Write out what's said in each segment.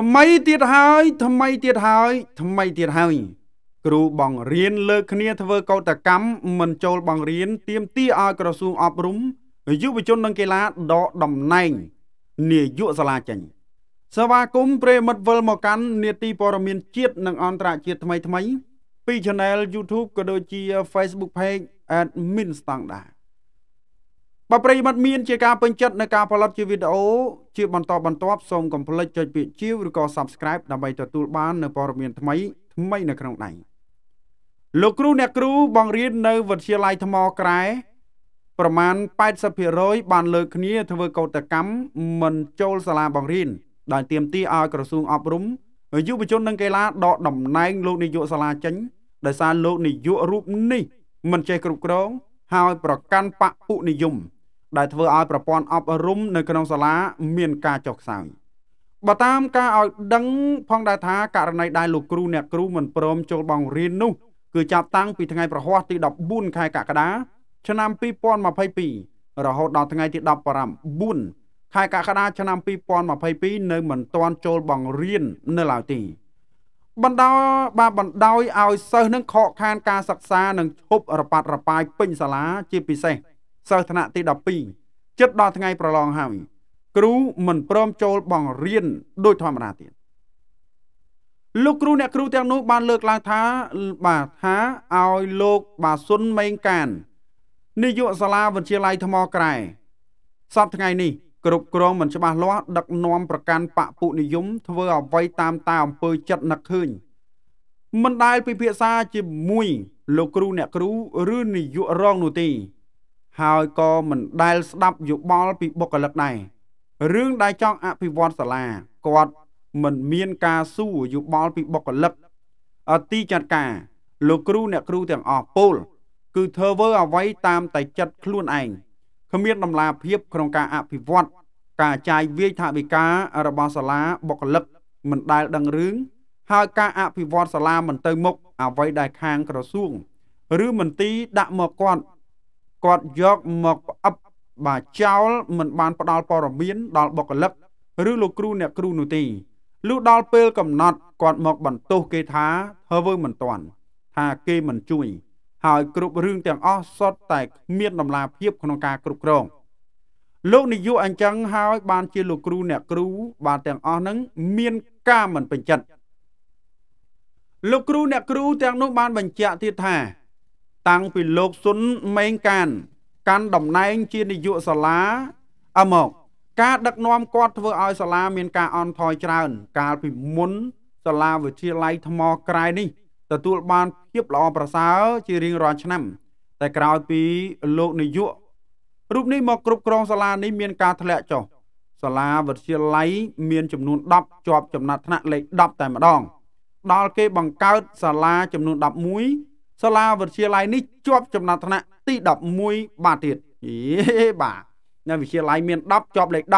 ថ្មីទៀតហើយ ថ្មីទៀតហើយ ថ្មីទៀតហើយគ្រូបង្រៀនលើកគ្នាធ្វើកោតកម្មមិនចូលបង្រៀនទៀមទីឲ្យក្រសួងអប់រំយុវជននិងកីឡាដកតំណែងនាយកសាលាចេញសវាគមព្រេមិត្តវិលមកកាន់នេតិព័រមានជាតិនិងអន្តរជាតិថ្មីថ្មី ពី Channel YouTube ក៏ដូចជា Facebook Page Admin Standard បើប្រិយមិត្តមានជាការពេញចិត្តនៅការផលិតជាវីដេអូជាបន្តបន្ទាប់សូមកុំភ្លេចចុចពាក្យជាវឬក៏ Subscribe ដើម្បីទទួលបាននូវព័ត៌មានថ្មីថ្មីនៅក្នុងដៃលោកគ្រូអ្នកគ្រូបង្រៀននៅវិទ្យាល័យថ្មក្រែប្រមាណ80%បានលើកគ្នាធ្វើកោតកម្មមិនចូលសាលាបង្រៀនដែលទាមទារឲ្យក្រសួងអប់រំយុវជននិងកីឡាដកតំណែងលោកនាយកសាលាចេញដោយសារលោកនាយករូបនេះ មិនចេះគ្រប់គ្រង ហើយប្រកាន់បពុនិយមដែលធ្វើឲ្យប្រព័ន្ធអប់រំនៅក្នុងសាលា មានការចុះខ្សោយបើតាមការឲ្យដឹង ផងដែរថាករណីដែលលោកគ្រូអ្នកគ្រូមិនព្រមចូលបង្រៀននោះ គឺចាប់តាំងពីថ្ងៃប្រហ័សទី14ខែកក្កដាឆ្នាំ2022រហូតដល់ថ្ងៃទី19ខែកក្កដាឆ្នាំ2022នៅមិនទាន់ចូលបង្រៀននៅឡើយទេបណ្ដោយបាទបណ្ដោយឲ្យសិស្សនឹងខកខានការសិក្សានិងឈប់រប៉ាត់រប៉ាយពេញសាលាជាពិសេសសិស្សថ្នាក់ទី12ចិត្តដល់ថ្ងៃប្រឡងហើយ គ្រូមិនព្រមចូលបង្រៀនដូចធម្មតាទៀតលោកគ្រូអ្នកគ្រូទាំងនោះបានលើកឡើងថាបាទថាឲ្យលោកបាសុនមេងកាននាយកសាលាវិទ្យាល័យថ្មក្រែសប្តាហ៍ថ្ងៃនេះគ្រប់គ្រងមិនច្បាស់លាស់ដឹកនាំប្រកាន់បពុនិយមធ្វើអ្វីតាមតាអំពើចិត្តនឹកឃើញមិនដែលពិភាក្សាជាមួយលោកគ្រូអ្នកគ្រូឬនាយករងនោះទេហើយក៏មិនដែលស្ដាប់យោបល់ពីបុគ្គលិកដែររឿងដែលចង់អភិវឌ្ឍសាលាគាត់មិនមានការសួរយោបល់ពីបុគ្គលិកទីចាត់ការ លោកគ្រូអ្នកគ្រូទាំងអស់ពលគឺធ្វើអ្វីតាមតែចិត្តខ្លួនឯងគ្មានដំណាភាពក្នុងការអភិវឌ្ឍការចាយវាយថវិការបស់សាលាបុគ្គលិកមិនដែលដឹងរឿងហើយការអភិវឌ្ឍសាលាមិនទៅមុខអ្វីដែលខាងក្រសួង ឬមន្ទីរដាក់មកគាត់គាត់យកមកផ្អឹបបាទចោលមិនបានផ្ដល់ព័ត៌មានដល់បុគ្គលិក ឬលោកគ្រូអ្នកគ្រូនោះទេលុះដល់ពេលកំណត់គាត់មកបន្ទោសគេថាធ្វើមិនទាន់ថាគេមិនជួយ ហើយគ្រប់រឿងទាំងអស់សុទ្ធតែគ្មានដំណាភាពក្នុងការគ្រប់គ្រងលោកនាយកអញ្ចឹងហើយបានជាលោកគ្រូអ្នកគ្រូបានទាំងអស់ហ្នឹងមានការមិនពេញចិត្តលោកគ្រូអ្នកគ្រូទាំងនោះបានបញ្ជាក់ទៀតថាតាំងពីលោកស៊ុនម៉េងកាន កាន់តំណែងជានាយកសាលាអមកការដឹកនាំគាត់ធ្វើឲ្យសាលាមានការអន់ថយច្រើន កាលពីមុនសាលាវិទ្យាល័យថ្មក្រែនេះទទួលបានភាពល្អប្រសើរជារៀងរាល់ឆ្នាំ តែក្រោយពីលោកនាយករូបនេះមកគ្រប់គ្រងសាលានេះមានការធ្លាក់ចុះសាលាវិទ្យាល័យមានចំនួន10ជាប់ចំណាត់ថ្នាក់លេខ10តែម្ដង ដល់គេបង្កើតសាលាចំនួន11សាលាវិទ្យាល័យនេះជាប់ចំណាត់ថ្នាក់ទី11បាទទៀតយេបាទនៅវិទ្យាល័យមាន10ជាប់លេខ10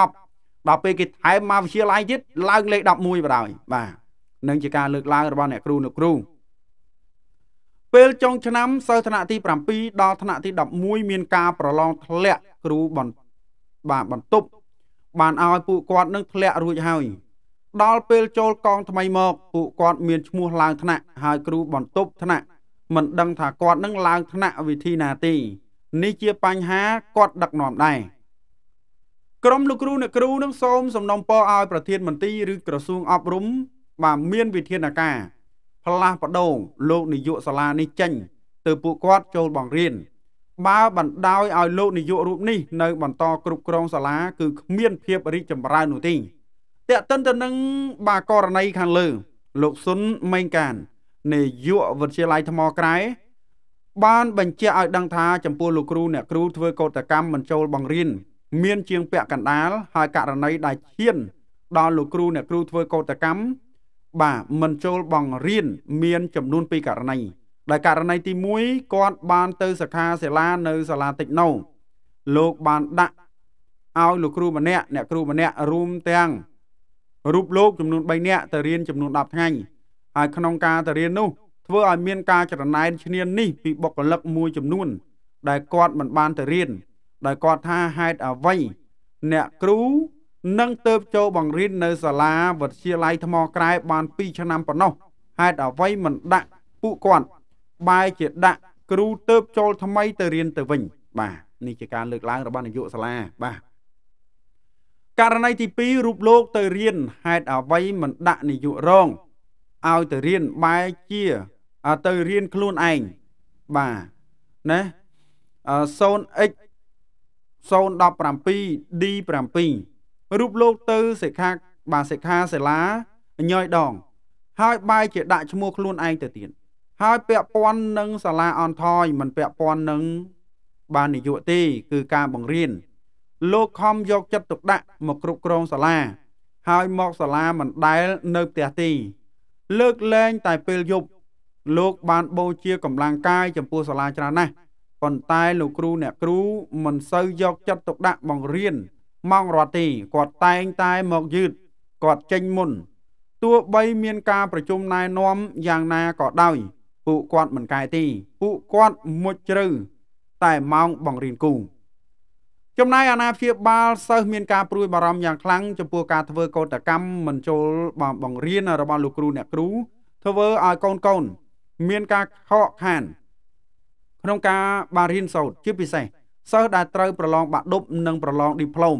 ដល់ពេលគេថែមមកវិទ្យាល័យទៀតឡើងលេខ11បណ្ដោយបាទនឹងជាការលើកឡើងរបស់អ្នកគ្រូលោកគ្រូពេលចុងឆ្នាំសិស្សថ្នាក់ទី7ដល់ថ្នាក់ទី11មានការប្រឡងធ្លាក់គ្រូបន្ទបាទបន្ទប់បានឲ្យពួកគាត់នឹងធ្លាក់រួចហើយ ដល់ពេលចូលកងថ្មីមកពួកគាត់មានឈ្មោះឡើងថ្នាក់ហើយគ្រូបន្ទប់ថ្នាក់មិនដឹងថាគាត់នឹងឡើងថ្នាក់វិធីណាទេនេះជាបញ្ហាគាត់ដឹកនាំដែរក្រុមលោកគ្រូអ្នកគ្រូ នឹងសូមសំណូមពរឲ្យ ប្រធានមន្ត្រីឬក្រសួងអប់រំបាទមានវិធានការផ្លាស់ប្ដូរលោកនាយកសាលានេះចេញទៅពួកគាត់ចូលបង្រៀនបើបណ្ដោយឲ្យលោកនាយករូបនេះនៅបន្តគ្រប់គ្រងសាលាគឺគ្មានភាពរីកចម្រើននោះទេតេតិនទៅនឹងបាករណីខាងលើ លោកស៊ុនមេងកាននាយកវិទ្យាល័យថ្មក្រែបាន បញ្ជាក់ឲ្យដឹងថាចំពោះលោកគ្រូអ្នកគ្រូធ្វើកោតកម្មមិនចូលបង្រៀនមានជាងពាក់កណ្ដាល ហើយករណីដែលឈានដល់លោកគ្រូអ្នកគ្រូធ្វើកោតកម្មបាទមិនចូលបង្រៀនមានចំនួន2ករណីដែលករណីទី1គាត់បានទៅសិក្ខាសាលានៅសាលាតិចណូលោកបានដាក់ឲ្យលោកគ្រូម្នាក់អ្នកគ្រូម្នាក់រួមទាំងរូបលោកចំនួន3នាក់ទៅរៀនចំនួន10ថ្ងៃហើយក្នុងការទៅរៀននោះធ្វើឲ្យមានការចរណែនឈ្នាននេះពីបុគ្គលិកមួយចំនួន ដែលគាត់មិនបានទៅរៀន ដែលគាត់ថាហេតុអ្វី អ្នកគ្រូនឹងទៅចូលបង្រៀននៅសាលាវិទ្យាល័យថ្មក្រែបាន2ឆ្នាំប៉ុណ្ណោះហេតុអ្វីមិនដាក់ពួកគាត់បែរជាដាក់គ្រូទៅចូលថ្មីទៅរៀនទៅវិញ បាទនេះជាការលើកឡើងរបស់នាយកសាលាបាទករណីទី2រូបលោកទៅរៀនហេតុអ្វីមិនដាក់នាយករងឲ្យទៅរៀនបែជាទៅរៀនខ្លួនឯងបាទណា 0x 017 D7 រូបលោកទៅសិក្ខាបាទសិក្ខាសាលាញយដង ហើយបែជាដាក់ឈ្មោះខ្លួនឯងទៅទៀតហើយ ពាក់ព័ន្ធនឹងសាលាអនថយមិនពាក់ព័ន្ធនឹងបាននយោបាយទេគឺការបង្រៀនលោកខំយកចិត្តទុកដាក់មកគ្រប់គ្រងសាលាហើយមកសាលាមិនដែលនៅផ្ទះទេលើកលែងតែពេលយប់លោកបានបូជាកម្លាំងកាយចំពោះសាលាច្រើនណាស់ប៉ុន្តែលោកគ្រូអ្នកគ្រូមិនសូវយកចិត្តទុកដាក់បង្រៀនម៉ោងរត់ទេគាត់តែងតែមកយឺតគាត់ចេញមុនទោះបីមានការប្រជុំណែនាំយ៉ាងណាក៏ដោយពួកគាត់មិនកែទេពួកគាត់មុជជ្រៅតែម៉ោងបង្រៀនគូចំណែកអាណាព្យាបាលសិស្សមានការព្រួយបារម្ភយ៉ាងខ្លាំងចំពោះការធ្វើកោតកម្មមិនចូលបង្រៀនរបស់លោកគ្រូអ្នកគ្រូធ្វើឲ្យកូនកូនមានការខកខានក្នុងការបានរៀនសូត្រជាពិសេសសិស្សដែលត្រូវប្រឡងបាក់ឌុបនិងប្រឡងឌីប្លូម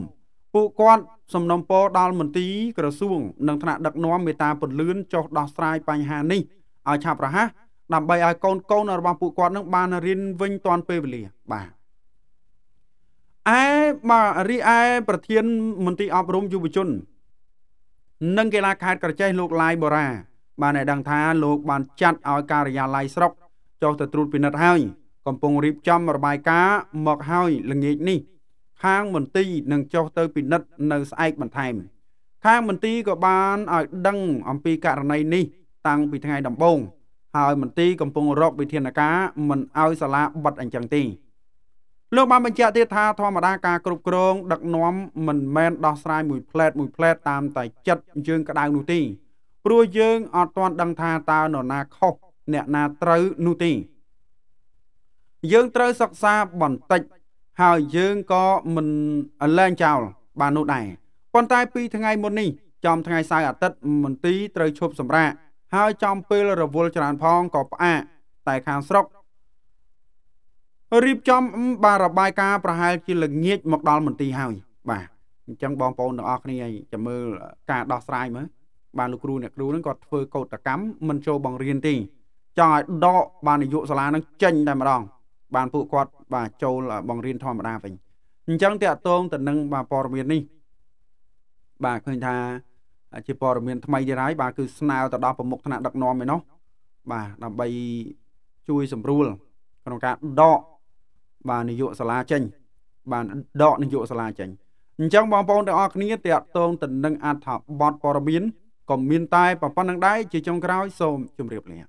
ពួកគាត់សំណូមពរដល់មន្ទីរក្រសួងនិងថ្នាក់ដឹកនាំមេតាពន្លឿនចុះដោះស្រាយបញ្ហានេះឲ្យឆាប់រហ័សដើម្បីឲ្យកូនកូនរបស់ពួកគាត់នឹងបានរៀនវិញទាន់ពេលវេលាបាទឯបាទរីឯប្រធានមន្ត្រីអប់រំយុវជននិងកីឡាខេត្តក្រចេះលោកឡាយបូរ៉ាបានឲ្យដឹងថាលោកបានចាត់ឲ្យការិយាល័យស្រុកចុះទៅត្រួតពិនិត្យហើយកំពុងរៀបចំរបាយការណ៍មកហើយល្ងាចនេះ ខាងមន្ត្រីនឹងចុះទៅពិនិត្យនៅស្អែកបន្ថែមខាងមន្ត្រីក៏បានឲ្យដឹងអំពីករណីនេះតាំងពីថ្ងៃដំបូង ហើយមន្ត្រីកំពុងរកវិធានការមិនឲ្យសាលាបិទអញ្ចឹងទេ។លោកបានបញ្ជាក់ទៀតថាធម្មតាការគ្រប់គ្រង ដឹកនាំមិនមែនដោះស្រាយមួយផ្លែតមួយផ្លែតតាមតែចិត្តយើងក្តៅនោះទេព្រោះយើងអត់ទាន់ ដឹងថាតើនរណាខុសអ្នកណាត្រូវនោះទេយើងត្រូវសិក្សាបន្តិច ហើយយើងក៏មិនលែងចោលបាននោះដែរប៉ុន្តែពីថ្ងៃមុននេះចំថ្ងៃសៅរ៍អាទិត្យមន្ទីរត្រូវឈប់សម្រាកហើយចំពេលរវល់ច្រើនផងក៏ផ្អាកតែខាងស្រុករៀបចំបាទរបាយការណ៍ប្រហែលជាល្ងាចមកដល់មន្ទីរហើយ បាទអញ្ចឹងបងប្អូនទាំងអស់គ្នាចាំមើលការដោះស្រាយមើលបាទលោកគ្រូអ្នកគ្រូនឹងគាត់ធ្វើកោតកម្មមិនចូលបង្រៀនទេចង់ឲ្យដកបាទនាយកសាលានឹងចេញតែម្ដងបានពួកគាត់បាទចូលបង្រៀនធម្មតាវិញអញ្ចឹងតកតងទៅនឹងបាទព័ត៌មាននេះបាទឃើញថាជាព័ត៌មានថ្មីទៀតហើយបាទគឺស្នើទៅដល់ប្រមុខថ្នាក់ដឹកនាំឯនោះ បាទដើម្បីជួយសម្រួលក្នុងការដកបាននយោសាលាចេញបានដកនយោសាលាចេញអញ្ចឹងបងប្អូនទាំងអស់គ្នាតកតងទៅនឹងអត្ថបទព័ត៌មានក៏មានតែប៉ុណ្្នឹងដែរជាចុងក្រោយ សូមជម្រាបលា